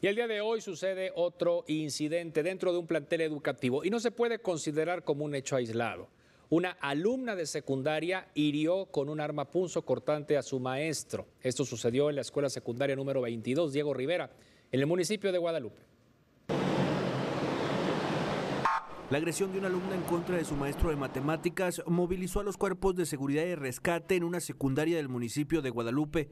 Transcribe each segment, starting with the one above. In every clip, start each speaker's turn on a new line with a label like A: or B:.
A: Y el día de hoy sucede otro incidente dentro de un plantel educativo y no se puede considerar como un hecho aislado. Una alumna de secundaria hirió con un arma punzo cortante a su maestro. Esto sucedió en la escuela secundaria número 22, Diego Rivera, en el municipio de Guadalupe. La agresión
B: de una alumna en contra de su maestro de matemáticas movilizó a los cuerpos de seguridad y rescate en una secundaria del municipio de Guadalupe.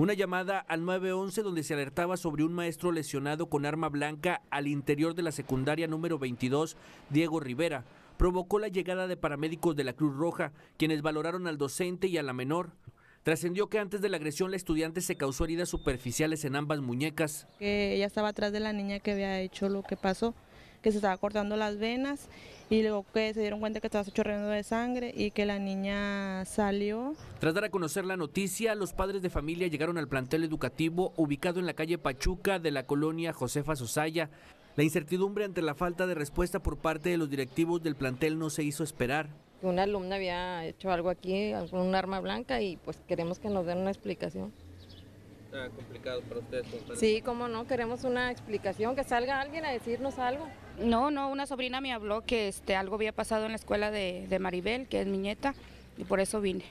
B: Una llamada al 911 donde se alertaba sobre un maestro lesionado con arma blanca al interior de la secundaria número 22, Diego Rivera, provocó la llegada de paramédicos de la Cruz Roja, quienes valoraron al docente y a la menor. Trascendió que antes de la agresión la estudiante se causó heridas superficiales en ambas muñecas.
A: ella estaba atrás de la niña que había hecho lo que pasó que se estaba cortando las venas y luego que se dieron cuenta que estaba chorreando de sangre y que la niña salió.
B: Tras dar a conocer la noticia, los padres de familia llegaron al plantel educativo ubicado en la calle Pachuca de la colonia Josefa Sosaya. La incertidumbre ante la falta de respuesta por parte de los directivos del plantel no se hizo esperar. Una alumna había hecho algo aquí, con un arma blanca y pues queremos que nos den una explicación. ¿Está complicado para ustedes. Sí, cómo no, queremos una explicación, que salga alguien a decirnos algo. No, no, una sobrina me habló que este, algo había pasado en la escuela de, de Maribel, que es mi nieta, y por eso vine.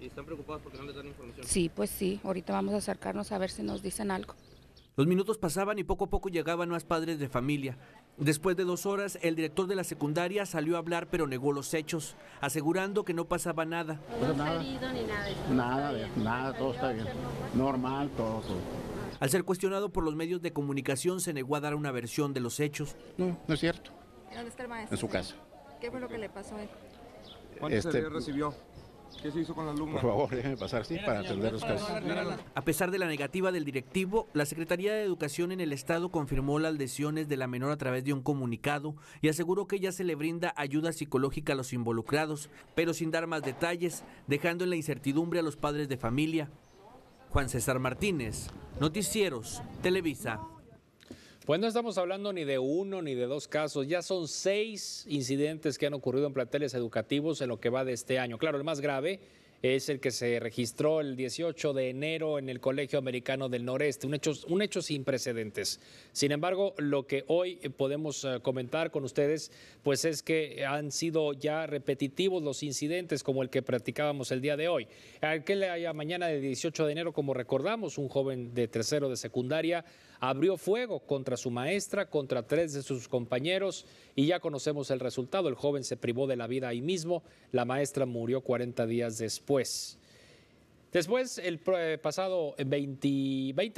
B: ¿Y están preocupados porque no les dan información? Sí, pues sí, ahorita vamos a acercarnos a ver si nos dicen algo. Los minutos pasaban y poco a poco llegaban más padres de familia. Después de dos horas, el director de la secundaria salió a hablar pero negó los hechos, asegurando que no pasaba nada. nada, nada. Nada, todo está bien. Normal, todo, Al ser cuestionado por los medios de comunicación, se negó a dar una versión de los hechos. No, no es cierto. ¿Dónde está el maestro? En su casa. ¿Qué fue lo que le pasó a él?
A: se este, recibió?
B: ¿Qué se hizo con la alumna? Por favor, déjenme pasar, sí, para atender los casos. A pesar de la negativa del directivo, la Secretaría de Educación en el Estado confirmó las lesiones de la menor a través de un comunicado y aseguró que ya se le brinda ayuda psicológica a los involucrados, pero sin dar más detalles, dejando en la incertidumbre a los padres de familia. Juan César Martínez, Noticieros,
A: Televisa. Pues no estamos hablando ni de uno ni de dos casos, ya son seis incidentes que han ocurrido en planteles educativos en lo que va de este año. Claro, el más grave es el que se registró el 18 de enero en el Colegio Americano del Noreste, un hecho, un hecho sin precedentes. Sin embargo, lo que hoy podemos eh, comentar con ustedes, pues es que han sido ya repetitivos los incidentes como el que practicábamos el día de hoy. Aquella mañana de 18 de enero, como recordamos, un joven de tercero de secundaria abrió fuego contra su maestra, contra tres de sus compañeros y ya conocemos el resultado. El joven se privó de la vida ahí mismo, la maestra murió 40 días después después. Después, el eh, pasado 20,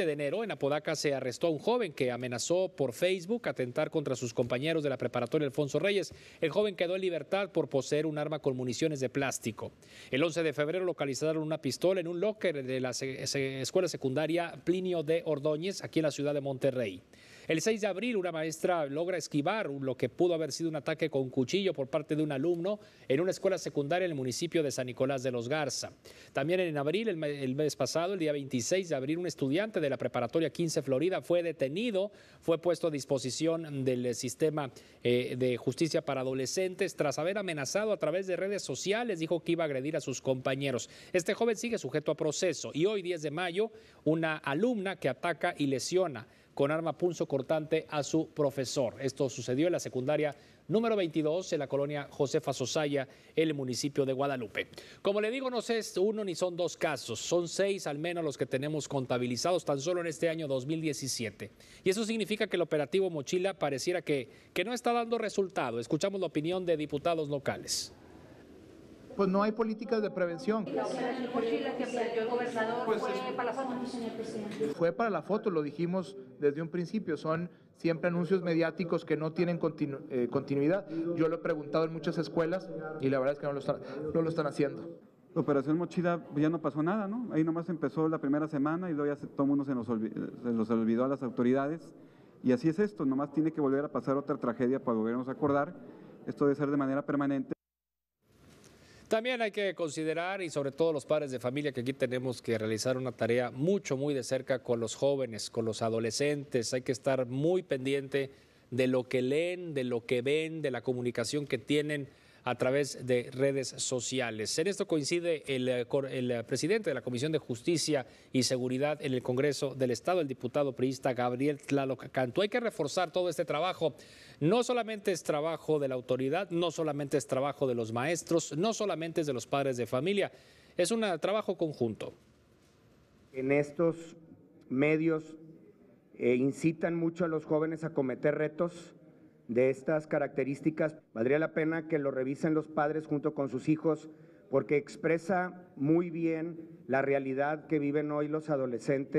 A: de enero, en Apodaca se arrestó a un joven que amenazó por Facebook atentar contra sus compañeros de la preparatoria Alfonso Reyes. El joven quedó en libertad por poseer un arma con municiones de plástico. El 11 de febrero localizaron una pistola en un locker de la escuela secundaria Plinio de Ordóñez, aquí en la ciudad de Monterrey. El 6 de abril una maestra logra esquivar lo que pudo haber sido un ataque con cuchillo por parte de un alumno en una escuela secundaria en el municipio de San Nicolás de los Garza. También en abril, el, mes pasado, el día 26 de abril, un estudiante de la preparatoria 15 Florida fue detenido, fue puesto a disposición del sistema eh, de justicia para adolescentes tras haber amenazado a través de redes sociales, dijo que iba a agredir a sus compañeros. Este joven sigue sujeto a proceso y hoy 10 de mayo una alumna que ataca y lesiona con arma punzo cortante a su profesor. Esto sucedió en la secundaria número 22 en la colonia Josefa Sosaya, en el municipio de Guadalupe. Como le digo, no es uno ni son dos casos, son seis al menos los que tenemos contabilizados tan solo en este año 2017. Y eso significa que el operativo Mochila pareciera que no está dando resultado. Escuchamos la opinión de diputados locales pues no hay políticas de prevención. La operación
B: mochila que el gobernador pues fue para la foto,
A: Fue para la foto, lo dijimos desde un principio, son siempre anuncios mediáticos que no tienen eh, continuidad. Yo lo he preguntado en muchas escuelas y la verdad es que no lo están, no lo están haciendo. La operación Mochila
B: pues ya no pasó nada, ¿no? Ahí nomás empezó la primera semana y luego ya todo el mundo se los olvidó a las autoridades. Y así es esto, nomás tiene que volver a pasar otra tragedia para volvernos a acordar. Esto debe ser de manera permanente.
A: También hay que considerar, y sobre todo los padres de familia, que aquí tenemos que realizar una tarea mucho, muy de cerca con los jóvenes, con los adolescentes. Hay que estar muy pendiente de lo que leen, de lo que ven, de la comunicación que tienen a través de redes sociales. En esto coincide el, eh, eh, presidente de la Comisión de Justicia y Seguridad en el Congreso del Estado, el diputado priista Gabriel Tlaloc Cantu. Hay que reforzar todo este trabajo. No solamente es trabajo de la autoridad, no solamente es trabajo de los maestros, no solamente es de los padres de familia, es un eh, trabajo conjunto.
B: En estos medios incitan mucho a los jóvenes a cometer retos de estas características, valdría la pena que lo revisen los padres junto con sus hijos porque expresa muy bien la realidad que viven hoy los adolescentes.